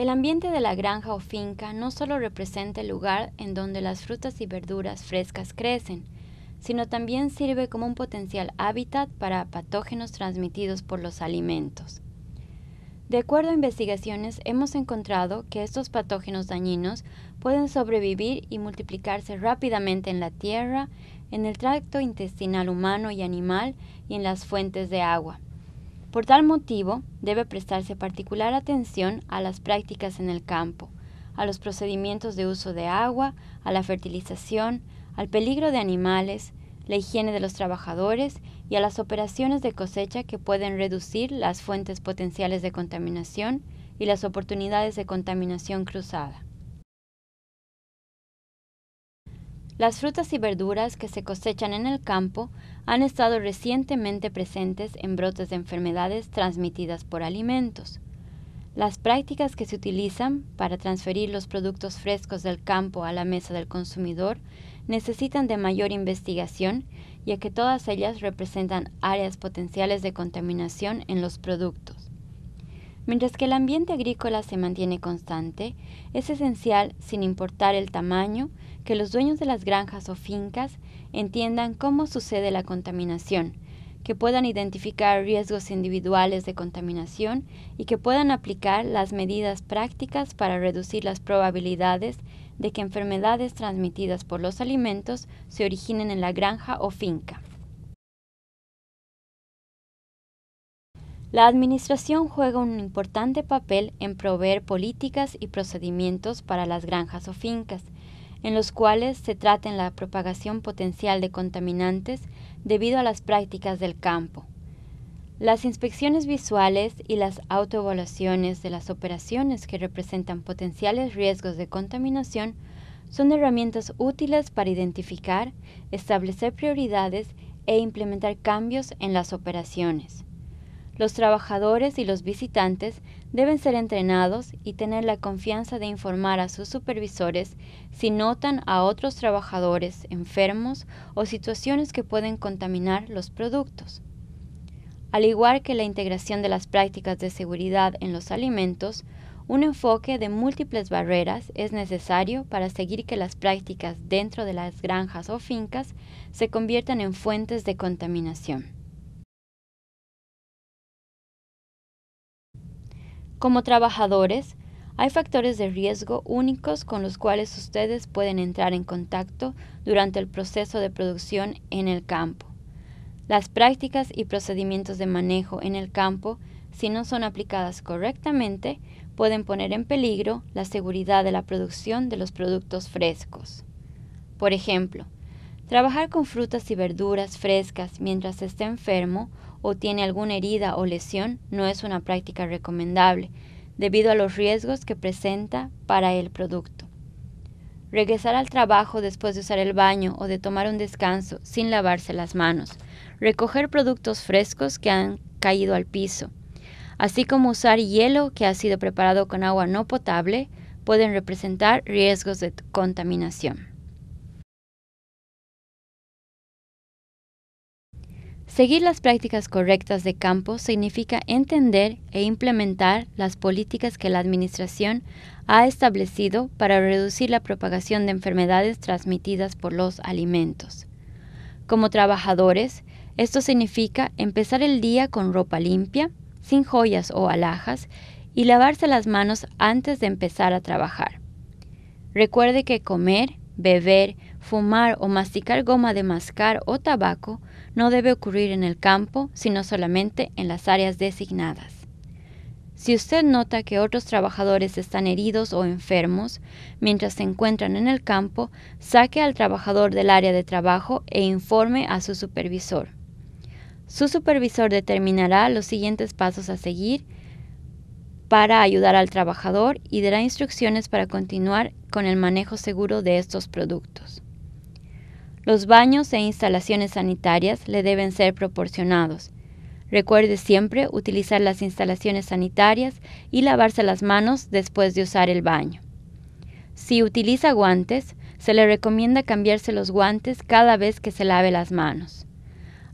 El ambiente de la granja o finca no solo representa el lugar en donde las frutas y verduras frescas crecen, sino también sirve como un potencial hábitat para patógenos transmitidos por los alimentos. De acuerdo a investigaciones, hemos encontrado que estos patógenos dañinos pueden sobrevivir y multiplicarse rápidamente en la tierra, en el tracto intestinal humano y animal y en las fuentes de agua. Por tal motivo, debe prestarse particular atención a las prácticas en el campo, a los procedimientos de uso de agua, a la fertilización, al peligro de animales, la higiene de los trabajadores y a las operaciones de cosecha que pueden reducir las fuentes potenciales de contaminación y las oportunidades de contaminación cruzada. Las frutas y verduras que se cosechan en el campo han estado recientemente presentes en brotes de enfermedades transmitidas por alimentos. Las prácticas que se utilizan para transferir los productos frescos del campo a la mesa del consumidor necesitan de mayor investigación, ya que todas ellas representan áreas potenciales de contaminación en los productos. Mientras que el ambiente agrícola se mantiene constante, es esencial, sin importar el tamaño, que los dueños de las granjas o fincas entiendan cómo sucede la contaminación, que puedan identificar riesgos individuales de contaminación y que puedan aplicar las medidas prácticas para reducir las probabilidades de que enfermedades transmitidas por los alimentos se originen en la granja o finca. La Administración juega un importante papel en proveer políticas y procedimientos para las granjas o fincas, en los cuales se en la propagación potencial de contaminantes debido a las prácticas del campo. Las inspecciones visuales y las autoevaluaciones de las operaciones que representan potenciales riesgos de contaminación son herramientas útiles para identificar, establecer prioridades e implementar cambios en las operaciones. Los trabajadores y los visitantes deben ser entrenados y tener la confianza de informar a sus supervisores si notan a otros trabajadores enfermos o situaciones que pueden contaminar los productos. Al igual que la integración de las prácticas de seguridad en los alimentos, un enfoque de múltiples barreras es necesario para seguir que las prácticas dentro de las granjas o fincas se conviertan en fuentes de contaminación. Como trabajadores, hay factores de riesgo únicos con los cuales ustedes pueden entrar en contacto durante el proceso de producción en el campo. Las prácticas y procedimientos de manejo en el campo, si no son aplicadas correctamente, pueden poner en peligro la seguridad de la producción de los productos frescos. Por ejemplo, trabajar con frutas y verduras frescas mientras esté enfermo o tiene alguna herida o lesión, no es una práctica recomendable, debido a los riesgos que presenta para el producto. Regresar al trabajo después de usar el baño o de tomar un descanso sin lavarse las manos. Recoger productos frescos que han caído al piso. Así como usar hielo que ha sido preparado con agua no potable pueden representar riesgos de contaminación. Seguir las prácticas correctas de campo significa entender e implementar las políticas que la Administración ha establecido para reducir la propagación de enfermedades transmitidas por los alimentos. Como trabajadores, esto significa empezar el día con ropa limpia, sin joyas o alhajas, y lavarse las manos antes de empezar a trabajar. Recuerde que comer, beber, fumar o masticar goma de mascar o tabaco no debe ocurrir en el campo, sino solamente en las áreas designadas. Si usted nota que otros trabajadores están heridos o enfermos mientras se encuentran en el campo, saque al trabajador del área de trabajo e informe a su supervisor. Su supervisor determinará los siguientes pasos a seguir para ayudar al trabajador y dará instrucciones para continuar con el manejo seguro de estos productos. Los baños e instalaciones sanitarias le deben ser proporcionados. Recuerde siempre utilizar las instalaciones sanitarias y lavarse las manos después de usar el baño. Si utiliza guantes, se le recomienda cambiarse los guantes cada vez que se lave las manos.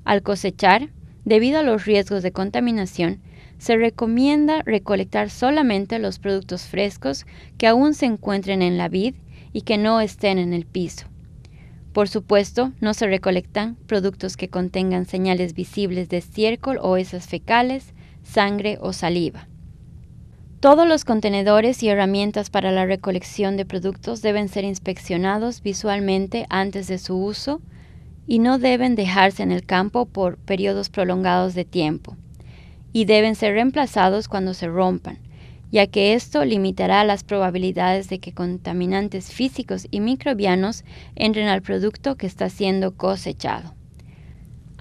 Al cosechar, debido a los riesgos de contaminación, se recomienda recolectar solamente los productos frescos que aún se encuentren en la vid y que no estén en el piso. Por supuesto, no se recolectan productos que contengan señales visibles de estiércol o heces fecales, sangre o saliva. Todos los contenedores y herramientas para la recolección de productos deben ser inspeccionados visualmente antes de su uso y no deben dejarse en el campo por periodos prolongados de tiempo y deben ser reemplazados cuando se rompan, ya que esto limitará las probabilidades de que contaminantes físicos y microbianos entren al producto que está siendo cosechado.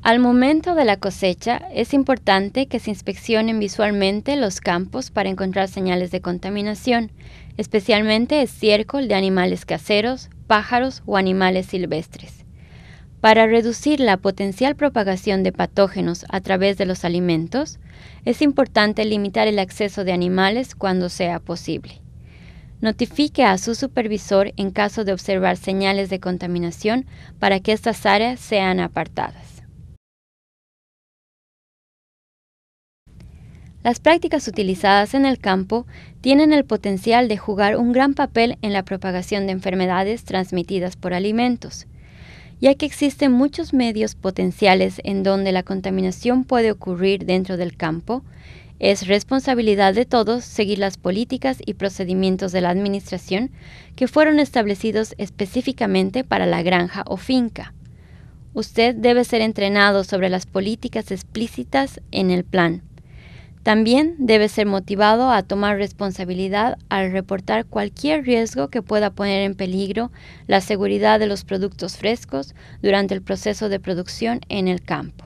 Al momento de la cosecha, es importante que se inspeccionen visualmente los campos para encontrar señales de contaminación, especialmente estiércol de animales caseros, pájaros o animales silvestres. Para reducir la potencial propagación de patógenos a través de los alimentos, es importante limitar el acceso de animales cuando sea posible. Notifique a su supervisor en caso de observar señales de contaminación para que estas áreas sean apartadas. Las prácticas utilizadas en el campo tienen el potencial de jugar un gran papel en la propagación de enfermedades transmitidas por alimentos ya que existen muchos medios potenciales en donde la contaminación puede ocurrir dentro del campo, es responsabilidad de todos seguir las políticas y procedimientos de la Administración que fueron establecidos específicamente para la granja o finca. Usted debe ser entrenado sobre las políticas explícitas en el plan. También debe ser motivado a tomar responsabilidad al reportar cualquier riesgo que pueda poner en peligro la seguridad de los productos frescos durante el proceso de producción en el campo.